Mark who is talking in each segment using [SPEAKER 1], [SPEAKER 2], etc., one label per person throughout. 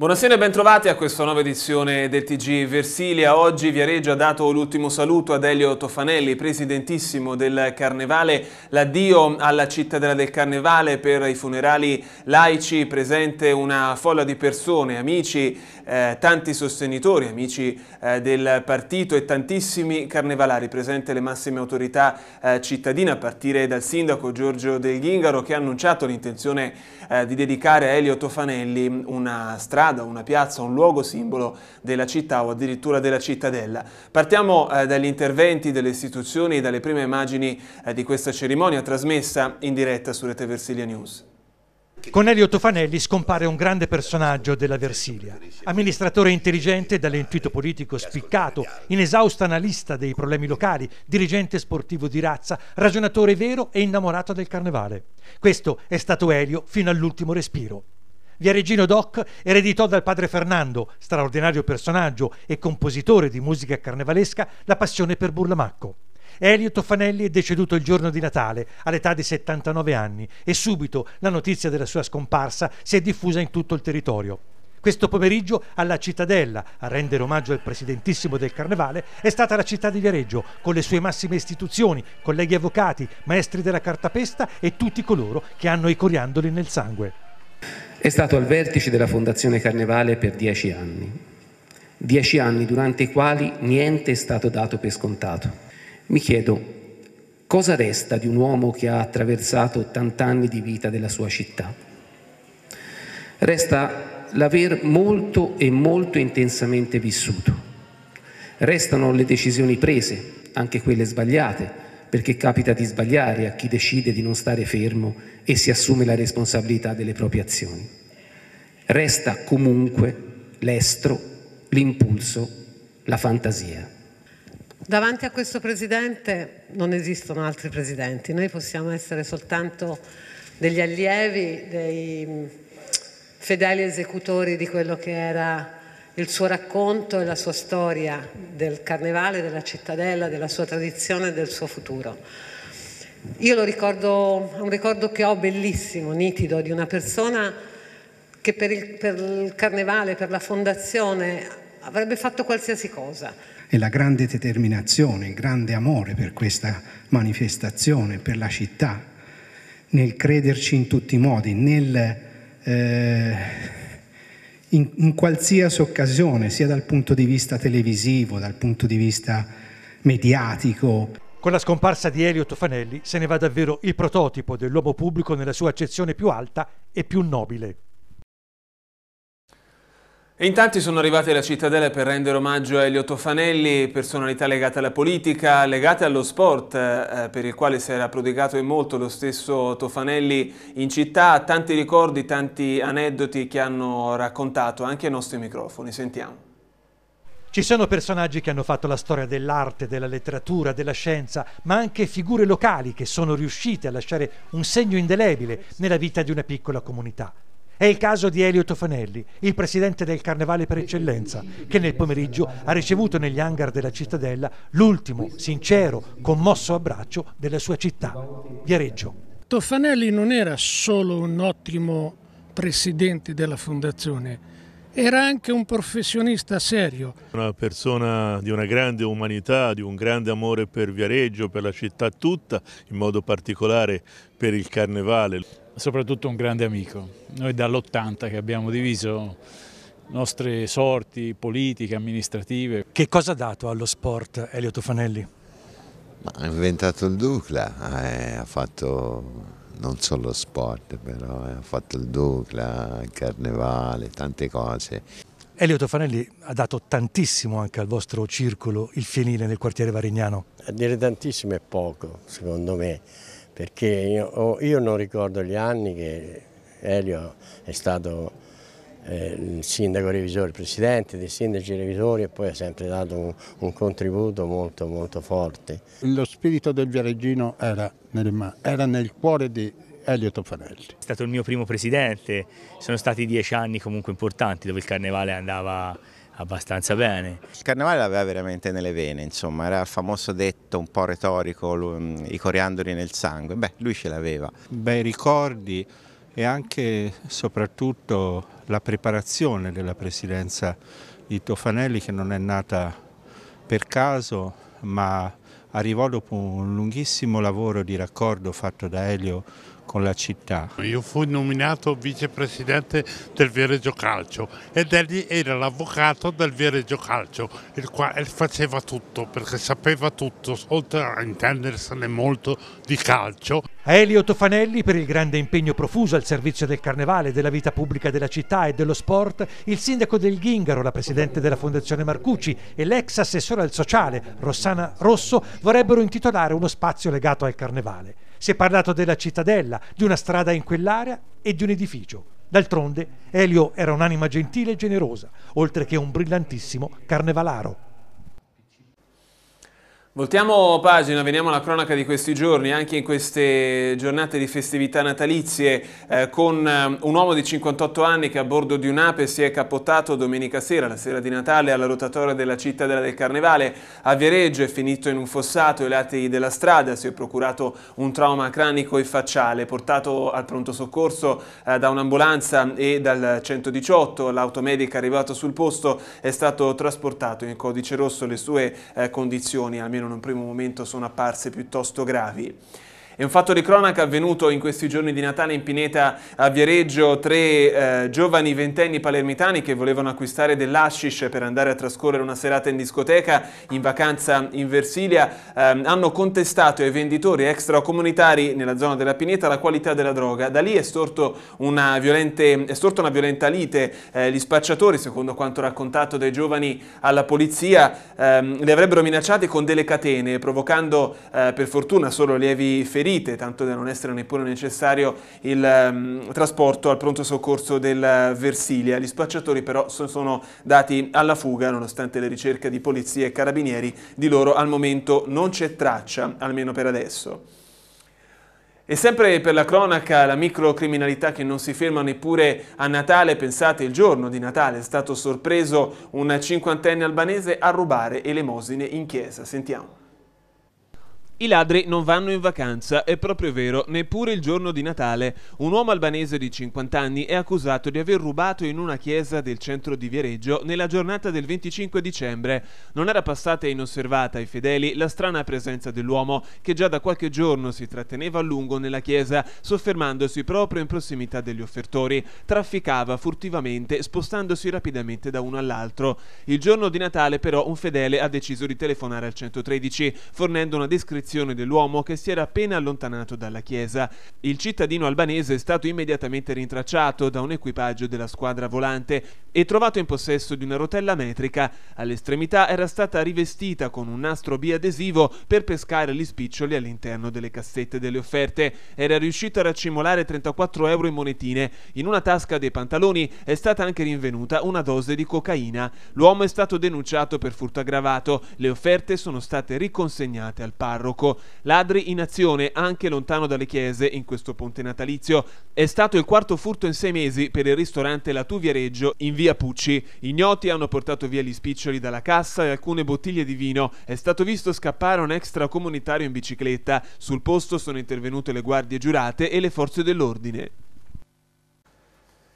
[SPEAKER 1] Buonasera e bentrovati a questa nuova edizione del TG Versilia. Oggi Viareggio ha dato l'ultimo saluto ad Elio Tofanelli, presidentissimo del Carnevale, l'addio alla cittadella del Carnevale per i funerali laici, presente una folla di persone, amici, eh, tanti sostenitori, amici eh, del partito e tantissimi carnevalari, presente le massime autorità eh, cittadine a partire dal sindaco Giorgio Del Ghingaro che ha annunciato l'intenzione eh, di dedicare a Elio Tofanelli una strada strada, una piazza, un luogo simbolo della città o addirittura della cittadella. Partiamo eh, dagli interventi delle istituzioni e dalle prime immagini eh, di questa cerimonia trasmessa in diretta su Rete Versilia News.
[SPEAKER 2] Con Elio Tofanelli scompare un grande personaggio della Versilia, amministratore intelligente, dall'intuito politico spiccato, inesausta analista dei problemi locali, dirigente sportivo di razza, ragionatore vero e innamorato del carnevale. Questo è stato Elio fino all'ultimo respiro. Viareggino Doc ereditò dal padre Fernando, straordinario personaggio e compositore di musica carnevalesca, la passione per Burlamacco. Elio Toffanelli è deceduto il giorno di Natale, all'età di 79 anni, e subito la notizia della sua scomparsa si è diffusa in tutto il territorio. Questo pomeriggio alla Cittadella, a rendere omaggio al presidentissimo del Carnevale, è stata la città di Viareggio, con le sue massime istituzioni, colleghi avvocati, maestri della cartapesta e tutti coloro che hanno i coriandoli nel sangue.
[SPEAKER 1] È stato
[SPEAKER 3] al vertice della Fondazione Carnevale per dieci anni, dieci anni durante i quali niente è stato dato per scontato. Mi chiedo cosa resta di un uomo che ha attraversato 80 anni di vita della sua città. Resta l'aver molto e molto intensamente vissuto. Restano le decisioni prese, anche quelle sbagliate, perché capita di sbagliare a chi decide di non stare fermo e si assume la responsabilità delle proprie azioni. Resta comunque l'estro, l'impulso, la fantasia. Davanti a questo presidente non esistono altri presidenti, noi possiamo essere soltanto degli allievi, dei mm, fedeli esecutori di quello che era il suo racconto e la sua storia del carnevale, della cittadella, della sua tradizione e del suo futuro. Io lo ricordo, un ricordo che ho bellissimo, nitido, di una persona che per il, per il carnevale, per la fondazione, avrebbe fatto qualsiasi cosa.
[SPEAKER 4] E la grande determinazione, il grande amore per questa manifestazione, per la città, nel crederci in tutti i modi, nel... Eh in, in qualsiasi occasione, sia dal punto di vista televisivo, dal punto di vista mediatico.
[SPEAKER 2] Con la scomparsa di Elio Fanelli se ne va davvero il prototipo dell'uomo pubblico nella sua accezione più alta e più nobile.
[SPEAKER 1] E in tanti sono arrivati alla cittadella per rendere omaggio a Elio Tofanelli, personalità legata alla politica, legata allo sport, eh, per il quale si era prodigato in molto lo stesso Tofanelli in città. Tanti ricordi, tanti aneddoti che hanno raccontato anche ai nostri microfoni. Sentiamo. Ci sono personaggi
[SPEAKER 2] che hanno fatto la storia dell'arte, della letteratura, della scienza, ma anche figure locali che sono riuscite a lasciare un segno indelebile nella vita di una piccola comunità. È il caso di Elio Tofanelli, il presidente del Carnevale per eccellenza, che nel pomeriggio ha ricevuto negli hangar della cittadella l'ultimo, sincero, commosso abbraccio della sua città, Viareggio. Toffanelli non era solo un ottimo presidente della
[SPEAKER 5] fondazione,
[SPEAKER 2] era anche un professionista serio. Una persona di una grande umanità, di un grande amore per Viareggio, per la città tutta, in modo particolare per il carnevale soprattutto un grande amico. Noi dall'80 che abbiamo diviso nostre sorti politiche, amministrative. Che cosa ha dato allo sport Elio Tofanelli?
[SPEAKER 5] Ma ha inventato il Ducla, eh, ha fatto non solo sport però, eh, ha fatto il Ducla, il Carnevale, tante cose.
[SPEAKER 2] Elio Tofanelli ha dato tantissimo anche al vostro circolo, il Fienile nel quartiere Varignano.
[SPEAKER 3] A dire tantissimo è poco, secondo me perché io, io, non ricordo gli anni che Elio è stato eh, il sindaco revisore, il presidente dei sindaci revisori e poi ha sempre dato un, un contributo molto molto forte.
[SPEAKER 5] Lo spirito del Viareggino era, nel, era nel cuore di Elio Tofanelli. È stato il mio primo presidente, sono stati dieci
[SPEAKER 3] anni comunque importanti dove il carnevale andava abbastanza bene.
[SPEAKER 5] Il carnevale l'aveva
[SPEAKER 2] veramente nelle vene, insomma, era il famoso detto un po' retorico, mm, i coriandoli nel sangue, beh, lui ce l'aveva. Bei ricordi e anche soprattutto la preparazione della presidenza di Tofanelli che non è nata per caso, ma arrivò dopo un lunghissimo lavoro di raccordo fatto da Elio con la città. Io fui nominato vicepresidente del Viareggio Calcio ed egli era l'avvocato del Viareggio Calcio, il quale faceva tutto perché sapeva tutto, oltre a intendersene molto di calcio. A Elio Tofanelli per il grande impegno profuso al servizio del carnevale, della vita pubblica della città e dello sport, il sindaco del Ghingaro, la presidente della Fondazione Marcucci e l'ex assessore al sociale Rossana Rosso vorrebbero intitolare uno spazio legato al carnevale. Si è parlato della cittadella, di una strada in quell'area e di un edificio. D'altronde, Elio era un'anima gentile e generosa, oltre che un brillantissimo carnevalaro.
[SPEAKER 1] Voltiamo pagina, veniamo alla cronaca di questi giorni, anche in queste giornate di festività natalizie, eh, con eh, un uomo di 58 anni che a bordo di un'ape si è capottato domenica sera, la sera di Natale, alla rotatoria della cittadella del Carnevale. A Viareggio è finito in un fossato ai lati della strada, si è procurato un trauma cranico e facciale, portato al pronto soccorso eh, da un'ambulanza e dal 118. L'automedica arrivato sul posto è stato trasportato in codice rosso le sue eh, condizioni, almeno almeno in un primo momento sono apparse piuttosto gravi. È un fatto di cronaca avvenuto in questi giorni di Natale in Pineta a Viareggio, tre eh, giovani ventenni palermitani che volevano acquistare dell'hashish per andare a trascorrere una serata in discoteca in vacanza in Versilia, eh, hanno contestato ai venditori extracomunitari nella zona della Pineta la qualità della droga. Da lì è, una violente, è storta una violenta lite, eh, gli spacciatori, secondo quanto raccontato dai giovani alla polizia, ehm, li avrebbero minacciati con delle catene, provocando eh, per fortuna solo lievi feriti ferite, tanto da non essere neppure necessario il um, trasporto al pronto soccorso del Versilia. Gli spacciatori però sono dati alla fuga, nonostante le ricerche di polizia e carabinieri, di loro al momento non c'è traccia, almeno per adesso. E sempre per la cronaca, la microcriminalità che non si ferma neppure a Natale, pensate il giorno di Natale, è stato sorpreso un cinquantenne albanese a rubare elemosine in chiesa. Sentiamo. I ladri non vanno in vacanza, è proprio vero, neppure il giorno di Natale. Un uomo albanese di 50 anni è accusato di aver rubato in una chiesa del centro di Viareggio nella giornata del 25 dicembre. Non era passata inosservata ai fedeli la strana presenza dell'uomo, che già da qualche giorno si tratteneva a lungo nella chiesa, soffermandosi proprio in prossimità degli offertori. Trafficava furtivamente, spostandosi rapidamente da uno all'altro. Il giorno di Natale, però, un fedele ha deciso di telefonare al 113, fornendo una descrizione posizione dell'uomo che si era appena allontanato dalla chiesa. Il cittadino albanese è stato immediatamente rintracciato da un equipaggio della squadra volante e trovato in possesso di una rotella metrica. All'estremità era stata rivestita con un nastro biadesivo per pescare gli spiccioli all'interno delle cassette delle offerte. Era riuscito a raccimolare 34 euro in monetine. In una tasca dei pantaloni è stata anche rinvenuta una dose di cocaina. L'uomo è stato denunciato per furto aggravato. Le offerte sono state riconsegnate al parroco fuoco. Ladri in azione anche lontano dalle chiese in questo ponte natalizio. È stato il quarto furto in sei mesi per il ristorante La Tuvia Reggio in via Pucci. Ignoti hanno portato via gli spiccioli dalla cassa e alcune bottiglie di vino. È stato visto scappare un extracomunitario in bicicletta. Sul posto sono intervenute le guardie giurate e le forze dell'ordine.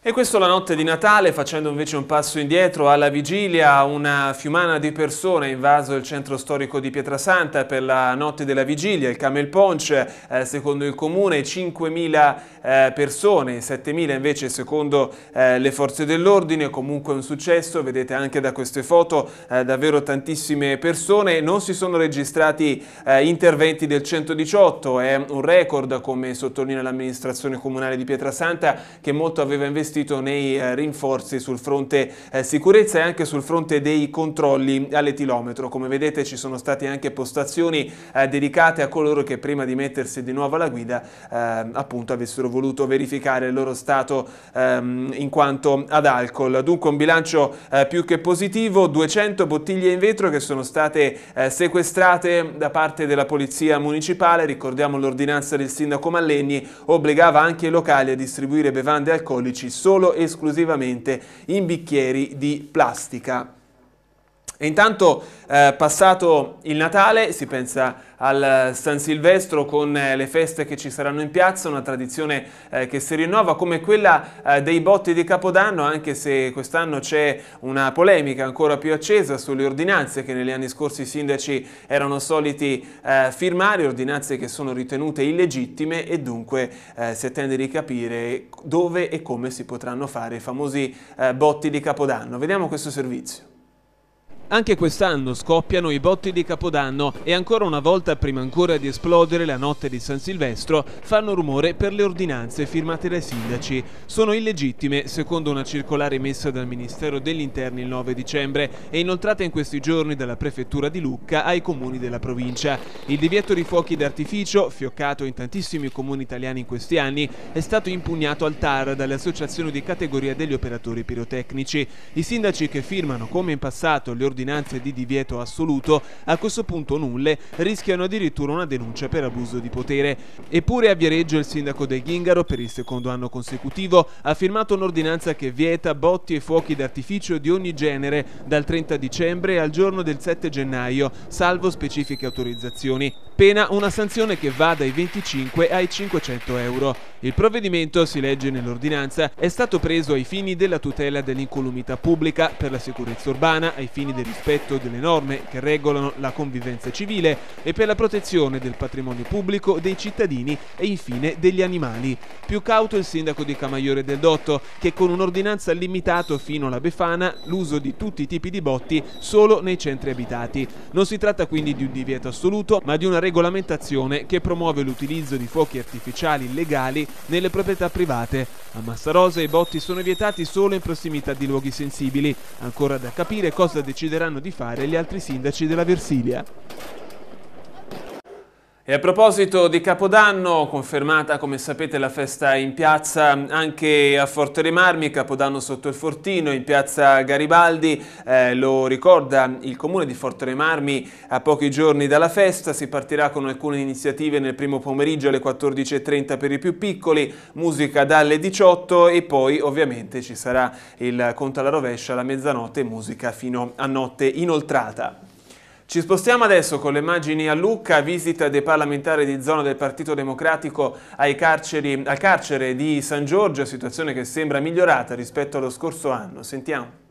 [SPEAKER 1] E questo la notte di Natale, facendo invece un passo indietro, alla vigilia una fiumana di persone ha invaso il centro storico di Pietrasanta per la notte della vigilia, il Camel Ponch, eh, secondo il comune 5.000 eh, persone, 7.000 invece secondo eh, le forze dell'ordine, comunque un successo, vedete anche da queste foto eh, davvero tantissime persone, non si sono registrati eh, interventi del 118, è un record come sottolinea l'amministrazione comunale di Pietrasanta che molto aveva investito investito nei eh, rinforzi sul fronte eh, sicurezza e anche sul fronte dei controlli all'etilometro. Come vedete ci sono state anche postazioni eh, dedicate a coloro che prima di mettersi di nuovo alla guida appunto avessero voluto verificare il loro stato ehm, in quanto ad alcol. Dunque un bilancio più che positivo, 200 bottiglie in vetro che sono state sequestrate da parte della polizia municipale, ricordiamo l'ordinanza del sindaco Mallegni, obbligava anche i locali a distribuire bevande alcolici solo esclusivamente in bicchieri di plastica. E intanto eh, passato il Natale si pensa al San Silvestro con eh, le feste che ci saranno in piazza, una tradizione eh, che si rinnova come quella eh, dei botti di Capodanno, anche se quest'anno c'è una polemica ancora più accesa sulle ordinanze che negli anni scorsi i sindaci erano soliti eh, firmare, ordinanze che sono ritenute illegittime e dunque eh, si attende di capire dove e come si potranno fare i famosi botti di Capodanno. Vediamo questo servizio. Anche quest'anno scoppiano i botti di Capodanno e ancora una volta, prima ancora di esplodere la notte di San Silvestro, fanno rumore per le ordinanze firmate dai sindaci. Sono illegittime, secondo una circolare emessa dal Ministero degli Interni il 9 dicembre e inoltrata in questi giorni dalla Prefettura di Lucca ai comuni della provincia. Il divieto di fuochi d'artificio, fioccato in tantissimi comuni italiani in questi anni, è stato impugnato al TAR dalle associazioni di categoria degli operatori pirotecnici. I sindaci che firmano, come in passato, le ordinanze ordinanze di divieto assoluto, a questo punto nulle, rischiano addirittura una denuncia per abuso di potere. Eppure a Viareggio il sindaco De Ghingaro per il secondo anno consecutivo ha firmato un'ordinanza che vieta botti e fuochi d'artificio di ogni genere dal 30 dicembre al giorno del 7 gennaio, salvo specifiche autorizzazioni. Pena una sanzione che va dai 25 ai 500 euro. Il provvedimento, si legge nell'ordinanza, è stato preso ai fini della tutela dell'incolumità pubblica, per la sicurezza urbana, ai fini del nel rispetto delle norme che regolano la convivenza civile e per la protezione del patrimonio pubblico, dei cittadini e infine degli animali. Più cauto il sindaco di Camaiore del Dotto, che con un'ordinanza ha limitato fino alla Befana l'uso di tutti i tipi di botti solo nei centri abitati. Non si tratta quindi di un divieto assoluto, ma di una regolamentazione che promuove l'utilizzo di fuochi artificiali illegali nelle proprietà private. A Massarose i botti sono vietati solo in prossimità di luoghi sensibili, ancora da capire cosa deciderà decideranno di fare gli altri sindaci della Versilia. E a proposito di Capodanno, confermata come sapete la festa in piazza anche a Forte Remarmi, Capodanno sotto il Fortino, in piazza Garibaldi, eh, lo ricorda il comune di Forte Remarmi a pochi giorni dalla festa, si partirà con alcune iniziative nel primo pomeriggio alle 14.30 per i più piccoli, musica dalle 18 e poi ovviamente ci sarà il conto alla rovescia alla mezzanotte e musica fino a notte inoltrata. Ci spostiamo adesso con le immagini a Lucca, visita dei parlamentari di zona del Partito Democratico carceri, al carcere di San Giorgio, situazione che sembra migliorata rispetto allo scorso anno. Sentiamo.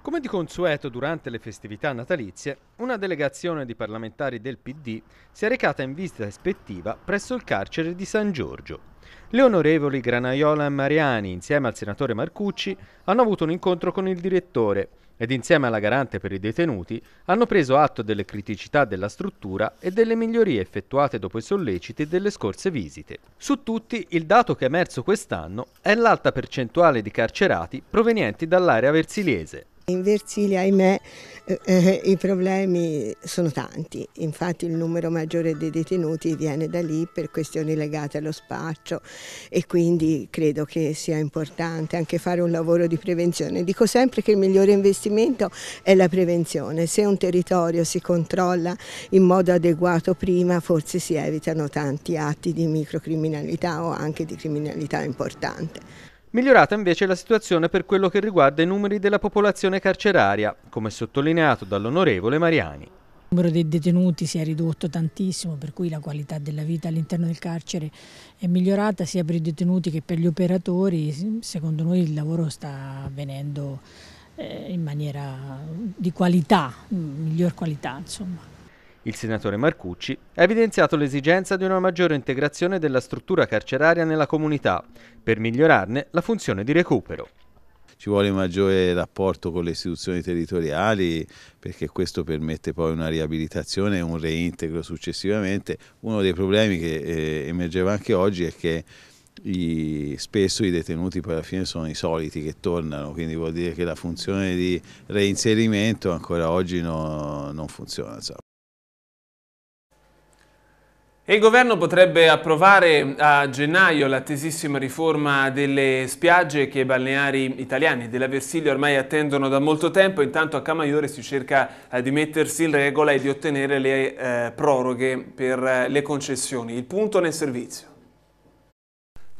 [SPEAKER 1] Come di consueto durante
[SPEAKER 4] le festività natalizie, una delegazione di parlamentari del PD si è recata in visita ispettiva presso il carcere di San Giorgio. Le onorevoli Granaiola e Mariani, insieme al senatore Marcucci, hanno avuto un incontro con il direttore, ed insieme alla garante per i detenuti hanno preso atto delle criticità della struttura e delle migliorie effettuate dopo i solleciti delle scorse visite. Su tutti il dato che è emerso quest'anno è l'alta percentuale di carcerati provenienti dall'area versiliese,
[SPEAKER 1] in Versilia, ahimè, eh, eh, i problemi sono tanti, infatti il numero maggiore dei detenuti viene da lì per questioni legate allo spaccio e quindi credo che sia importante anche fare un lavoro
[SPEAKER 3] di prevenzione. Dico sempre che il migliore investimento è la prevenzione, se un territorio si controlla in modo adeguato prima forse si evitano tanti atti di microcriminalità o anche di criminalità importante.
[SPEAKER 4] Migliorata invece la situazione per quello che riguarda i numeri della popolazione carceraria, come sottolineato dall'onorevole Mariani.
[SPEAKER 3] Il numero dei detenuti si è ridotto tantissimo, per cui la qualità della vita all'interno del carcere è migliorata sia per i detenuti che per gli operatori. Secondo noi il lavoro sta avvenendo eh, in maniera di qualità, miglior qualità insomma.
[SPEAKER 4] Il senatore Marcucci ha evidenziato l'esigenza di una maggiore integrazione della struttura carceraria nella comunità per migliorarne la funzione di recupero
[SPEAKER 1] ci vuole un maggiore rapporto con le istituzioni territoriali perché questo permette poi una riabilitazione e un reintegro successivamente. Uno dei problemi che eh, emergeva anche oggi è che i, spesso i detenuti poi alla fine sono i soliti che tornano, quindi vuol dire che la funzione di reinserimento ancora oggi no, non funziona. Insomma. Il governo potrebbe approvare a gennaio l'attesissima riforma delle spiagge che i balneari italiani della Versilia ormai attendono da molto tempo, intanto a Camaiore si cerca eh, di mettersi in regola e di ottenere le eh, proroghe per eh, le concessioni. Il punto nel servizio.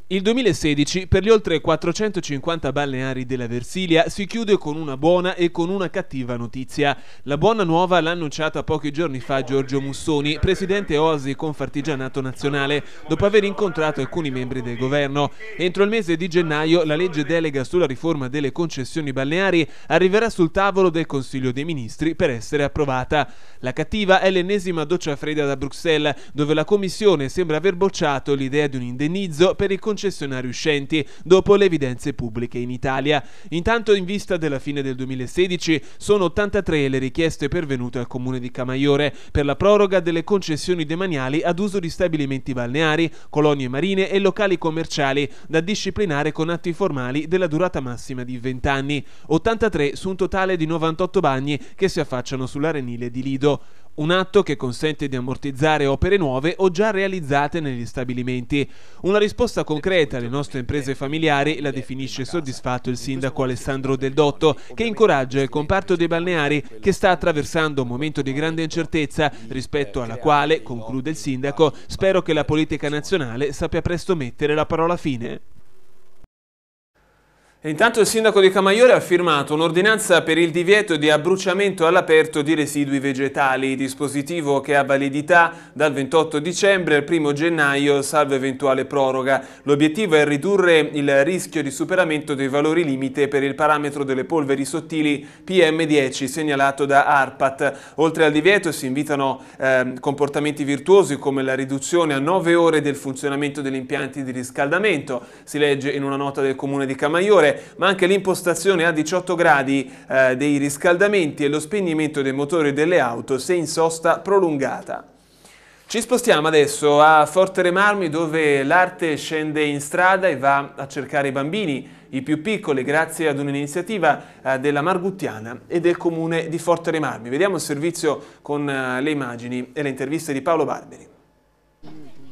[SPEAKER 1] Il 2016 per gli oltre 450 balneari della Versilia si chiude con una buona e con una cattiva notizia. La buona nuova l'ha annunciata pochi giorni fa Giorgio Mussoni, presidente Oasi Confartigianato Nazionale, dopo aver incontrato alcuni membri del governo. Entro il mese di gennaio la legge delega sulla riforma delle concessioni balneari arriverà sul tavolo del Consiglio dei Ministri per essere approvata. La cattiva è l'ennesima doccia fredda da Bruxelles, dove la Commissione sembra aver bocciato l'idea di un indennizzo per i concessionari concessionari uscenti dopo le evidenze pubbliche in Italia. Intanto in vista della fine del 2016 sono 83 le richieste pervenute al comune di Camaiore per la proroga delle concessioni demaniali ad uso di stabilimenti balneari, colonie marine e locali commerciali da disciplinare con atti formali della durata massima di 20 anni, 83 su un totale di 98 bagni che si affacciano sull'arenile di Lido un atto che consente di ammortizzare opere nuove o già realizzate negli stabilimenti. Una risposta concreta alle nostre imprese familiari la definisce soddisfatto il sindaco Alessandro Del Dotto, che incoraggia il comparto dei balneari che sta attraversando un momento di grande incertezza rispetto alla quale, conclude il sindaco, spero che la politica nazionale sappia presto mettere la parola fine. E intanto il sindaco di Camaiore ha firmato un'ordinanza per il divieto di abbruciamento all'aperto di residui vegetali, dispositivo che ha validità dal 28 dicembre al 1 gennaio, salvo eventuale proroga. L'obiettivo è ridurre il rischio di superamento dei valori limite per il parametro delle polveri sottili PM10 segnalato da ARPAT. Oltre al divieto si invitano eh, comportamenti virtuosi come la riduzione a 9 ore del funzionamento degli impianti di riscaldamento, si legge in una nota del comune di Camaiore, ma anche l'impostazione a 18 gradi eh, dei riscaldamenti e lo spegnimento dei motori delle auto se in sosta prolungata. Ci spostiamo adesso a Forte Remarmi dove l'arte scende in strada e va a cercare i bambini, i più piccoli, grazie ad un'iniziativa eh, della Marguttiana e del comune di Forte Remarmi. Vediamo il servizio con eh, le immagini e le interviste di Paolo Barberi.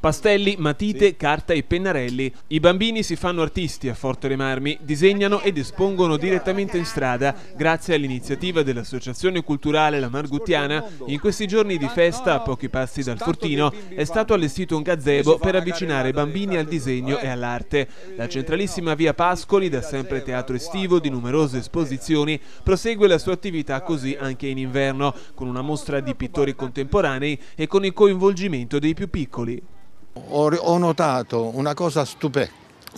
[SPEAKER 1] Pastelli, matite, carta e pennarelli. I bambini si fanno artisti a Forte Le Marmi, disegnano ed espongono direttamente in strada grazie all'iniziativa dell'Associazione Culturale La Marguttiana. In questi giorni di festa, a pochi passi dal Fortino, è stato allestito un gazebo per avvicinare i bambini al disegno e eh. all'arte. La centralissima via Pascoli, da sempre teatro estivo di numerose eh. esposizioni, prosegue la sua attività ah, così anche in inverno, con una mostra di pittori contemporanei e con il coinvolgimento dei più piccoli. Ho,
[SPEAKER 2] notato una cosa,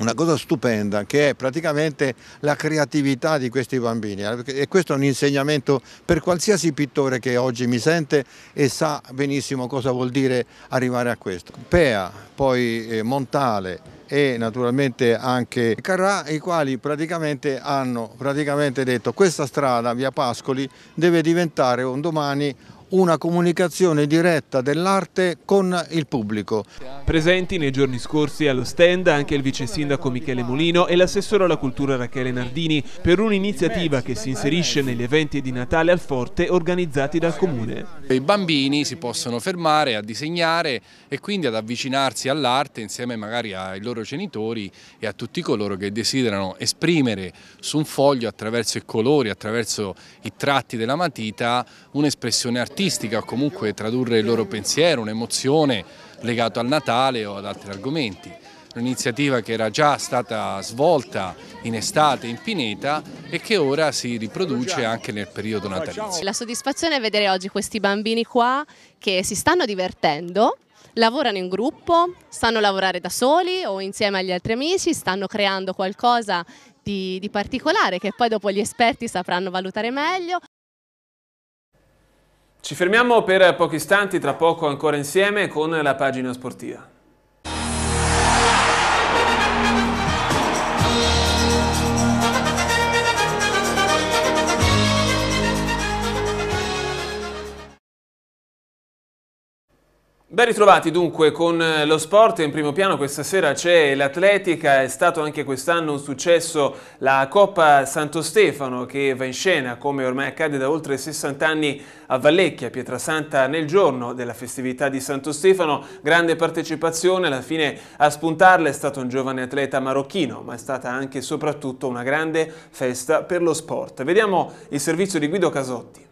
[SPEAKER 2] una cosa stupenda che è praticamente la creatività di questi bambini e questo è un insegnamento per qualsiasi pittore che oggi mi sente e sa benissimo cosa vuol dire arrivare a questo. Pea, poi eh, Montale, e naturalmente anche Carrà, i quali praticamente hanno praticamente detto questa strada via Pascoli deve diventare un domani una comunicazione diretta dell'arte con il pubblico.
[SPEAKER 1] Presenti nei giorni scorsi allo stand anche il vice sindaco Michele Molino e l'assessore alla cultura Rachele Nardini per un'iniziativa che si inserisce negli eventi di Natale al Forte organizzati dal Comune.
[SPEAKER 2] I bambini si possono fermare a disegnare e quindi ad avvicinarsi all'arte insieme magari ai loro genitori e a tutti coloro che desiderano esprimere su un foglio attraverso i colori, attraverso i tratti della matita un'espressione artistica artistica o comunque tradurre il loro pensiero, un'emozione legata al Natale o ad altri argomenti. Un'iniziativa che era già stata svolta in estate in Pineta e che ora si riproduce anche nel periodo natalizio. La
[SPEAKER 3] soddisfazione è vedere oggi questi bambini qua che si stanno divertendo lavorano in gruppo, stanno a lavorare da soli o insieme agli altri amici, stanno creando qualcosa di, di particolare che poi dopo gli esperti sapranno valutare meglio.
[SPEAKER 1] Ci fermiamo per pochi istanti, tra poco ancora insieme con la pagina sportiva. Ben ritrovati dunque con eh, lo sport, in primo piano questa sera c'è l'atletica, è stato anche quest'anno un successo la Coppa Santo Stefano che va in scena come ormai accade da oltre 60 anni a Vallecchia, Pietrasanta nel giorno della festività di Santo Stefano, grande partecipazione, alla fine a spuntarla è stato un giovane atleta marocchino ma è stata anche e soprattutto una grande festa per lo sport. Vediamo il servizio di Guido Casotti.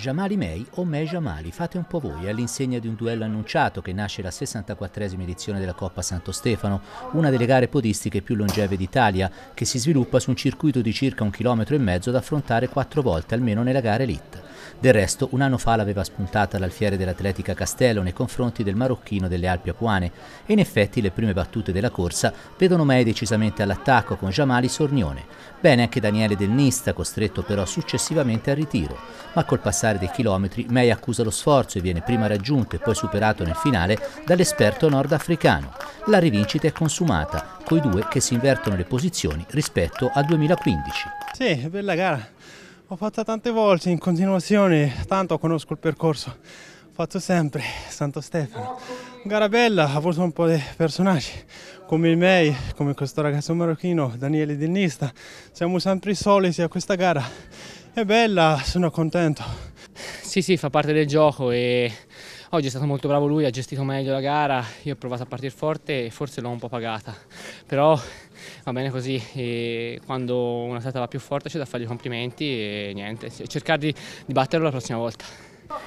[SPEAKER 3] Jamali May o May Jamali, fate un po' voi, all'insegna di un duello annunciato che nasce la 64esima edizione della Coppa Santo Stefano, una delle gare podistiche più longeve d'Italia, che si sviluppa su un circuito di circa un chilometro e mezzo da affrontare quattro volte almeno nella gara elite. Del resto, un anno fa l'aveva spuntata l'alfiere dell'Atletica Castello nei confronti del marocchino delle Alpi Apuane e in effetti le prime battute della corsa vedono Mei decisamente all'attacco con Jamali Sornione. Bene anche Daniele Del Nista, costretto però successivamente al ritiro, ma col passare dei chilometri Mei accusa lo sforzo e viene prima raggiunto e poi superato nel finale dall'esperto nordafricano. La rivincita è consumata, coi due che si invertono le posizioni rispetto al 2015.
[SPEAKER 4] Sì, bella gara L'ho fatta tante volte in continuazione, tanto conosco il percorso. Ho fatto sempre Santo Stefano. Gara bella, ha avuto un po' di personaggi come il Mei, come questo ragazzo marocchino, Daniele Dennista. Siamo sempre i soliti a questa gara. È bella, sono contento.
[SPEAKER 3] Sì, sì, fa parte del gioco e oggi è stato molto bravo lui, ha gestito meglio la gara. Io ho provato a partire forte e forse l'ho un po' pagata. Però va bene così, e quando una tata va più forte c'è da fargli complimenti e niente, cercare di, di batterlo la prossima volta.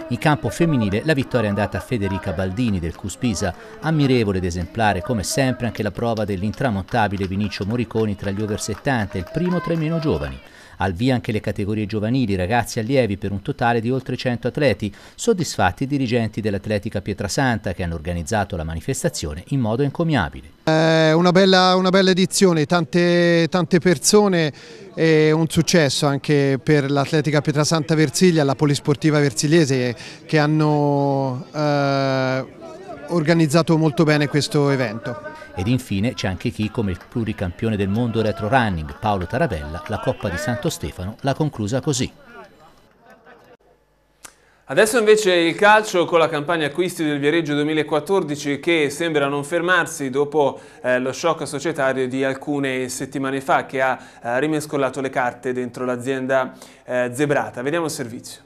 [SPEAKER 3] In campo femminile la vittoria è andata a Federica Baldini del Cuspisa, ammirevole ed esemplare come sempre anche la prova dell'intramontabile Vinicio Moriconi tra gli over 70, il primo tra i meno giovani. Al via anche le categorie giovanili, ragazzi e allievi per un totale di oltre 100 atleti, soddisfatti i dirigenti dell'Atletica Pietrasanta che hanno organizzato la manifestazione in modo encomiabile.
[SPEAKER 2] È eh, una bella, una bella edizione, tante, tante persone
[SPEAKER 1] e un successo anche per l'Atletica Pietrasanta Versiglia, la Polisportiva Versigliese che hanno eh, organizzato molto bene questo evento.
[SPEAKER 3] Ed infine c'è anche chi, come il pluricampione del mondo retro running Paolo Tarabella, la Coppa di Santo Stefano l'ha conclusa così.
[SPEAKER 1] Adesso invece il calcio con la campagna acquisti del Viareggio 2014 che sembra non fermarsi dopo eh, lo shock societario di alcune settimane fa che ha eh, rimescolato le carte dentro l'azienda eh, zebrata. Vediamo il servizio.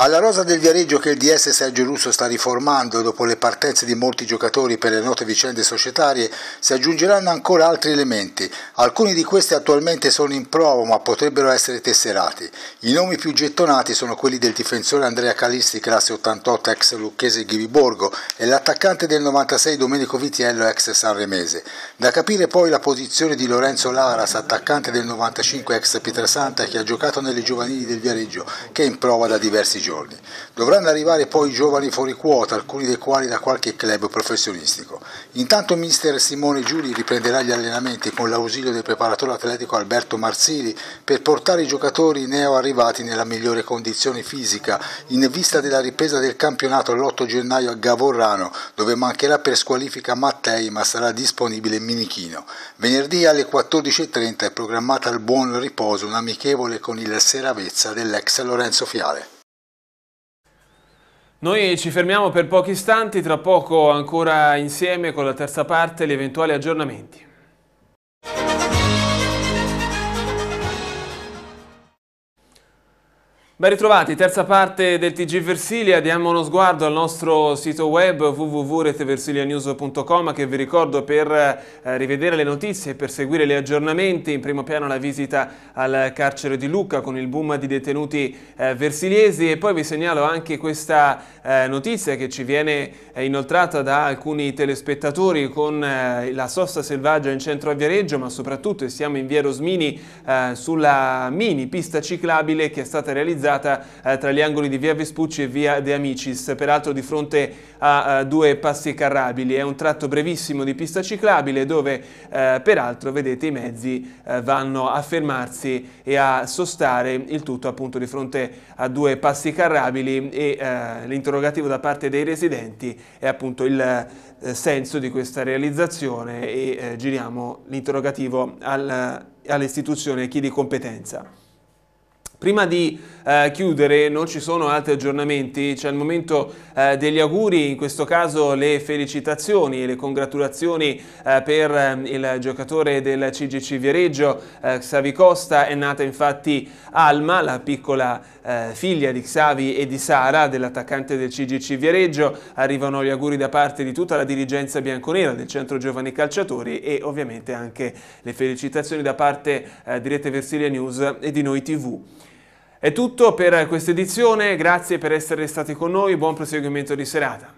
[SPEAKER 5] Alla rosa del Viareggio che il DS Sergio Russo sta riformando dopo le partenze di molti giocatori per le note vicende societarie si aggiungeranno ancora altri elementi. Alcuni di questi attualmente sono in prova ma potrebbero essere tesserati. I nomi più gettonati sono quelli del difensore Andrea Calisti, classe 88 ex lucchese Ghibiborgo e l'attaccante del 96 Domenico Vitiello ex Sanremese. Da capire poi la posizione di Lorenzo Laras, attaccante del 95 ex Pietrasanta che ha giocato nelle giovanili del Viareggio che è in prova da diversi giorni giorni. Dovranno arrivare poi i giovani fuori quota, alcuni dei quali da qualche club professionistico. Intanto mister Simone Giuli riprenderà gli allenamenti con l'ausilio del preparatore atletico Alberto Marsili per portare i giocatori neo arrivati nella migliore condizione fisica in vista della ripresa del campionato l'8 gennaio a Gavorrano dove mancherà per squalifica Mattei ma sarà disponibile Minichino. Venerdì alle 14.30 è programmata al buon riposo un'amichevole con il Seravezza dell'ex Lorenzo Fiale.
[SPEAKER 1] Noi ci fermiamo per pochi istanti, tra poco ancora insieme con la terza parte gli eventuali aggiornamenti. Ben ritrovati, terza parte del TG Versilia, diamo uno sguardo al nostro sito web www.reteversilianews.com che vi ricordo per eh, rivedere le notizie e per seguire gli aggiornamenti, in primo piano la visita al carcere di Lucca con il boom di detenuti eh, versiliesi e poi vi segnalo anche questa eh, notizia che ci viene eh, inoltrata da alcuni telespettatori con eh, la sosta selvaggia in centro a Viareggio ma soprattutto siamo in via Rosmini eh, sulla mini pista ciclabile che è stata realizzata realizzata eh, tra gli angoli di via Vespucci e via De Amicis, peraltro di fronte a eh, due passi carrabili. È un tratto brevissimo di pista ciclabile dove eh, peraltro vedete i mezzi vanno a fermarsi e a sostare il tutto appunto di fronte a due passi carrabili e l'interrogativo da parte dei residenti è appunto il senso di questa realizzazione e giriamo l'interrogativo all'istituzione chi di competenza. Prima di eh, chiudere, non ci sono altri aggiornamenti, c'è il momento eh, degli auguri, in questo caso le felicitazioni e le congratulazioni eh, per ehm, il giocatore del CGC Viareggio, eh, Xavi Costa, è nata infatti Alma, la piccola eh, figlia di Xavi e di Sara, dell'attaccante del CGC Viareggio, arrivano gli auguri da parte di tutta la dirigenza bianconera del Centro Giovani Calciatori e ovviamente anche le felicitazioni da parte eh, di Rete Versilia News e di Noi TV. È tutto per questa edizione, grazie per essere stati con noi, buon proseguimento di serata.